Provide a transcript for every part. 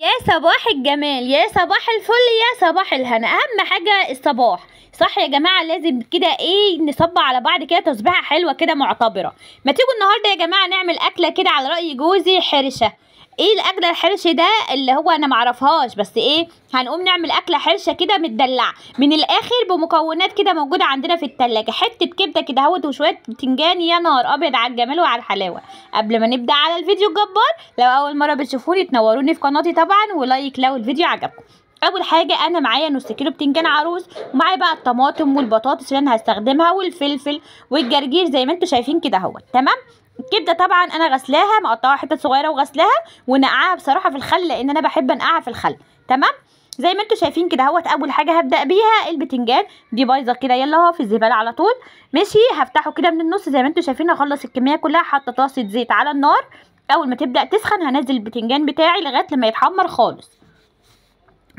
يا صباح الجمال يا صباح الفل يا صباح الهنا اهم حاجه الصباح صح يا جماعه لازم كده ايه نصب على بعض كده تصبيحه حلوه كده معتبره ما تيجوا النهارده يا جماعه نعمل اكله كده على راي جوزي حرشه ايه الاكله الحرش ده اللي هو انا معرفهاش بس ايه هنقوم نعمل اكله حرشه كده متدلعه من الاخر بمكونات كده موجوده عندنا في التلاجة حته كبده كده اهوت وشويه بتنجان يا نار ابيض على الجمال وعلى الحلاوه قبل ما نبدا على الفيديو الجبار لو اول مره بتشوفوني تنوروني في قناتي طبعا ولايك لو الفيديو عجبكم اول حاجه انا معايا نص كيلو بتنجان عروس ومعايا بقى الطماطم والبطاطس اللي انا هستخدمها والفلفل والجرجير زي ما انتم شايفين كده اهوت تمام الكبده طبعا انا غسلاها مقطعه حتت صغيره وغسلاها ونقعها بصراحه في الخل لان انا بحب انقعها في الخل تمام زي ما انتم شايفين كده اهوت اول حاجه هبدا بيها البتنجان دي بايظه كده يلا اهو في الزباله على طول ماشي هفتحه كده من النص زي ما انتم شايفين هخلص الكميه كلها حاطه طاسه زيت على النار اول ما تبدا تسخن هنزل البتنجان بتاعي لغايه لما يتحمر خالص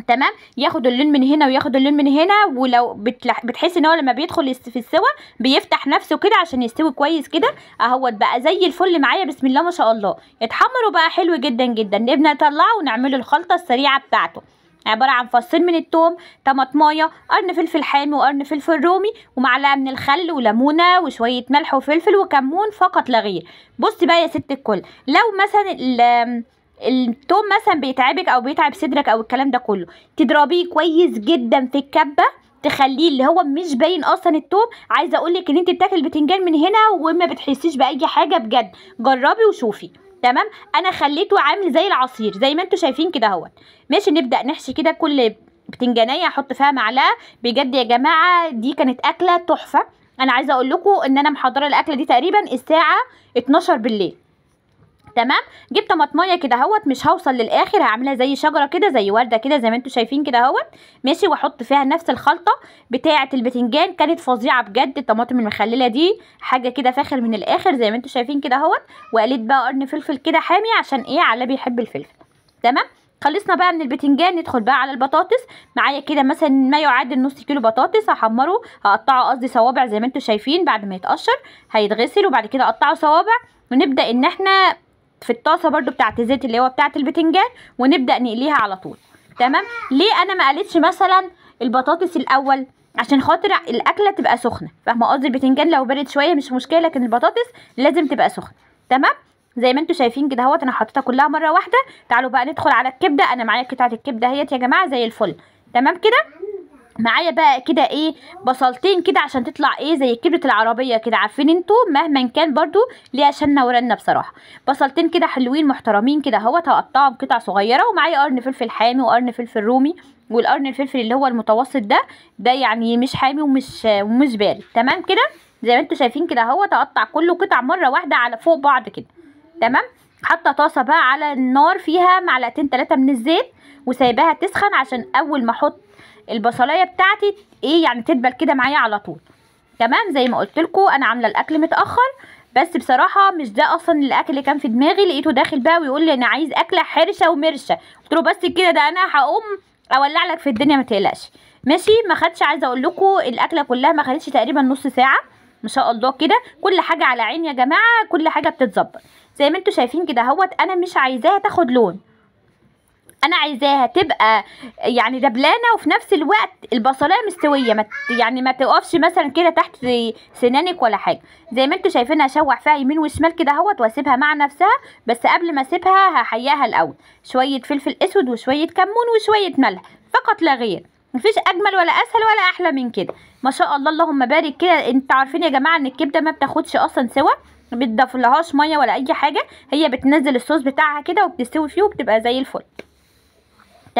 تمام ياخد اللون من هنا وياخد اللون من هنا ولو بتلح... بتحس ان هو لما بيدخل في السوا بيفتح نفسه كده عشان يستوي كويس كده اهوت بقى زي الفل معايا بسم الله ما شاء الله اتحمر وبقى حلو جدا جدا نبدا نطلعه ونعمله الخلطه السريعه بتاعته عبارة عن فصين من التوم طماطماية قرن فلفل حامي وقرن فلفل رومي ومعلقة من الخل وليمونة وشوية ملح وفلفل وكمون فقط لا غير بصي بقى يا ست الكل لو مثلا التوم مثلا بيتعبك او بيتعب صدرك او الكلام ده كله تضربيه كويس جدا في الكبه تخليه اللي هو مش باين اصلا التوم عايزه اقول لك ان انت بتاكل البتنجان من هنا وما بتحسيش باي حاجه بجد جربي وشوفي تمام انا خليته عامل زي العصير زي ما انتم شايفين كده اهوت ماشي نبدا نحشي كده كل بتنجانيه احط فيها معلقه بجد يا جماعه دي كانت اكله تحفه انا عايزه اقول لكم ان انا محضره الاكله دي تقريبا الساعه 12 بالليل تمام جبت مطميه كده اهوت مش هوصل للاخر هعملها زي شجره كده زي ورده كده زي ما انتم شايفين كده اهوت ماشي واحط فيها نفس الخلطه بتاعه البتنجان كانت فظيعه بجد الطماطم المخلله دي حاجه كده فاخر من الاخر زي ما انتم شايفين كده اهوت وقليت بقى قرن فلفل كده حامي عشان ايه على بيحب الفلفل تمام خلصنا بقى من البتنجان ندخل بقى على البطاطس معايا كده مثلا ما يعادل نص كيلو بطاطس هحمره هقطعه قصدي صوابع زي ما انتم شايفين بعد ما يتقشر هيتغسل وبعد كده اقطعه صوابع ونبدا ان احنا في الطاسه برده بتاعت الزيت اللي هو بتاعت البتنجان ونبدا نقليها على طول تمام ليه انا ما قلتش مثلا البطاطس الاول عشان خاطر الاكله تبقى سخنه فاهمه قصدي البتنجان لو برد شويه مش مشكله لكن البطاطس لازم تبقى سخنه تمام زي ما انتم شايفين كده اهوت انا حطيتها كلها مره واحده تعالوا بقى ندخل على الكبده انا معايا قطعه الكبده اهيت يا جماعه زي الفل تمام كده معايا بقى كده ايه بصلتين كده عشان تطلع ايه زي كبده العربيه كده عارفين انتوا مهما كان برضو ليه عشان ورنه بصراحه بصلتين كده حلوين محترمين كده هو هقطعهم قطع صغيره ومعايا قرن فلفل حامي وقرن فلفل رومي والقرن الفلفل اللي هو المتوسط ده ده يعني مش حامي ومش ومش بارد تمام كده زي ما انتوا شايفين كده هو هقطع كله قطع مره واحده على فوق بعض كده تمام حاطه طاسه بقى على النار فيها معلقتين ثلاثه من الزيت وسايباها تسخن عشان اول ما احط البصلايه بتاعتي ايه يعني تدبل كده معايا على طول تمام زي ما قلت لكم انا عامله الاكل متاخر بس بصراحه مش ده اصلا الاكل اللي كان في دماغي لقيته داخل بقى ويقول لي انا عايز اكله حرشه ومرشه قلت له بس كده ده انا هقوم اولع لك في الدنيا ما تقلقش ماشي ما خدش عايزه اقول لكم الاكله كلها ما خدتش تقريبا نص ساعه ما شاء الله كده كل حاجه على عين يا جماعه كل حاجه بتتظبط زي ما انتوا شايفين كده اهوت انا مش عايزاها تاخد لون انا عايزاها تبقى يعني دبلانه وفي نفس الوقت البصلايه مستويه ما يعني ما تقفش مثلا كده تحت سنانك ولا حاجه زي ما انتوا شايفين هشوح فيها يمين وشمال كده اهوت واسيبها مع نفسها بس قبل ما اسيبها هحياها الاول شويه فلفل اسود وشويه كمون وشويه ملح فقط لا غير مفيش اجمل ولا اسهل ولا احلى من كده ما شاء الله اللهم بارك كده انتوا عارفين يا جماعه ان الكبده ما بتاخدش اصلا سوا بتضاف لهاش ميه ولا اي حاجه هي بتنزل الصوص بتاعها كده وبتستوي فيه وبتبقى زي الفل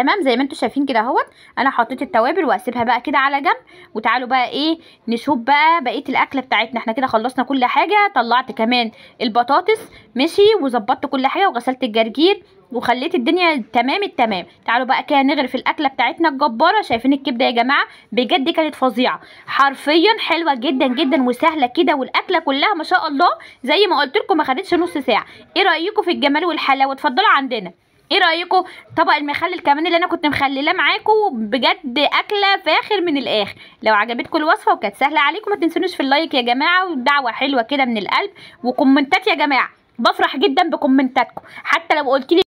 تمام زي ما انتم شايفين كده اهوت انا حطيت التوابل واسيبها بقى كده على جنب وتعالوا بقى ايه نشوف بقى بقيه الاكله بتاعتنا احنا كده خلصنا كل حاجه طلعت كمان البطاطس ماشي وظبطت كل حاجه وغسلت الجرجير وخليت الدنيا تمام التمام تعالوا بقى كده نغرف الاكله بتاعتنا الجباره شايفين الكبده يا جماعه بجد كانت فظيعه حرفيا حلوه جدا جدا وسهله كده والاكله كلها ما شاء الله زي ما قلت لكم ما خدتش نص ساعه ايه رايكم في الجمال والحلاوه اتفضلوا عندنا ايه رايكم طبق المخلل كمان اللي انا كنت مخلله معاكم بجد اكله فاخر من الاخر لو عجبتكم الوصفه وكانت سهله عليكم ما تنسونوش في اللايك يا جماعه ودعوه حلوه كده من القلب وكومنتات يا جماعه بفرح جدا بكومنتاتكم حتى لو قلت لي